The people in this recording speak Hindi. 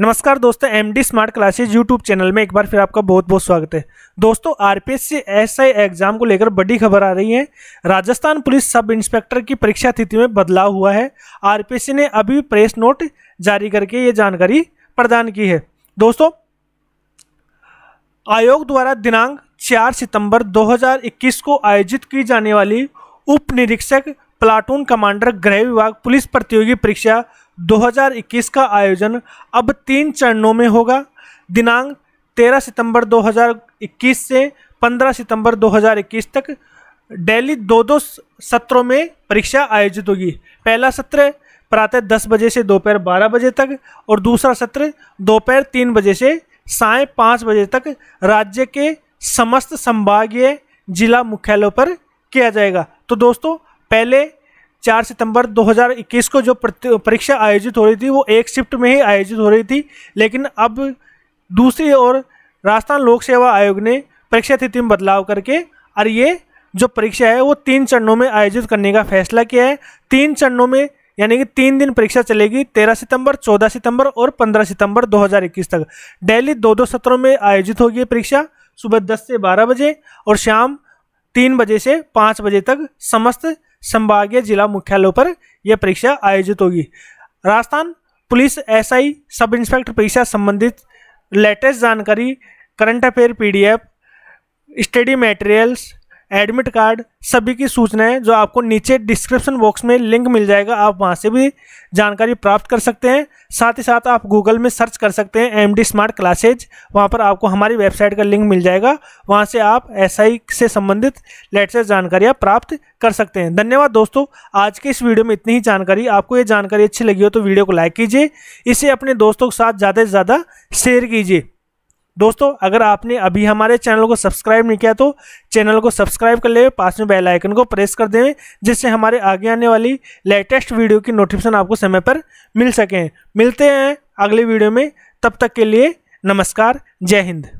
नमस्कार दोस्तों M D smart classes YouTube channel में एक बार फिर आपका बहुत बहुत स्वागत है दोस्तों आरपीएस से एसआई एग्जाम को लेकर बड़ी खबर आ रही है राजस्थान पुलिस सब इंस्पेक्टर की परीक्षा तिथि में बदलाव हुआ है आरपीएस ने अभी प्रेस नोट जारी करके ये जानकारी प्रदान की है दोस्तों आयोग द्वारा दिनांक चार सितंबर 2021 को आयोजित की जाने वाली उप निरीक्षक प्लाटून कमांडर गृह विभाग पुलिस प्रतियोगी परीक्षा 2021 का आयोजन अब तीन चरणों में होगा दिनांक 13 सितंबर 2021 से 15 सितंबर 2021 तक डेली दो दो सत्रों में परीक्षा आयोजित होगी पहला सत्र प्रातः 10 बजे से दोपहर 12 बजे तक और दूसरा सत्र दोपहर 3 बजे से साय पाँच बजे तक राज्य के समस्त संभागीय जिला मुख्यालयों पर किया जाएगा तो दोस्तों पहले चार सितंबर 2021 को जो परीक्षा आयोजित हो रही थी वो एक शिफ्ट में ही आयोजित हो रही थी लेकिन अब दूसरी ओर राजस्थान लोक सेवा आयोग ने परीक्षा तिथि में बदलाव करके और ये जो परीक्षा है वो तीन चरणों में आयोजित करने का फैसला किया है तीन चरणों में यानी कि तीन दिन परीक्षा चलेगी तेरह सितंबर चौदह सितंबर और पंद्रह सितंबर 2021 तक डेली दो दो सत्रों में आयोजित होगी परीक्षा सुबह दस से बारह बजे और शाम तीन बजे से पाँच बजे तक समस्त संभागीय जिला मुख्यालयों पर यह परीक्षा आयोजित होगी Rajasthan police SI sub inspector परीक्षा संबंधित लेटेस्ट जानकारी current affair PDF study materials admit card सभी की सूचनाएं जो आपको नीचे डिस्क्रिप्शन बॉक्स में लिंक मिल जाएगा आप वहां से भी जानकारी प्राप्त कर सकते हैं साथ ही साथ आप गूगल में सर्च कर सकते हैं एम डी स्मार्ट क्लासेज वहाँ पर आपको हमारी वेबसाइट का लिंक मिल जाएगा वहाँ से आप एस आई से संबंधित लेटेस्ट जानकारियाँ प्राप्त कर सकते हैं धन्यवाद दोस्तों आज के इस वीडियो में इतनी ही जानकारी आपको ये जानकारी अच्छी लगी हो तो वीडियो को लाइक कीजिए इसे अपने दोस्तों के साथ ज़्यादा से ज़्यादा शेयर कीजिए दोस्तों अगर आपने अभी हमारे चैनल को सब्सक्राइब नहीं किया तो चैनल को सब्सक्राइब कर ले पास में बेल आइकन को प्रेस कर दें जिससे हमारे आगे आने वाली लेटेस्ट वीडियो की नोटिफिकेशन आपको समय पर मिल सकें मिलते हैं अगले वीडियो में तब तक के लिए नमस्कार जय हिंद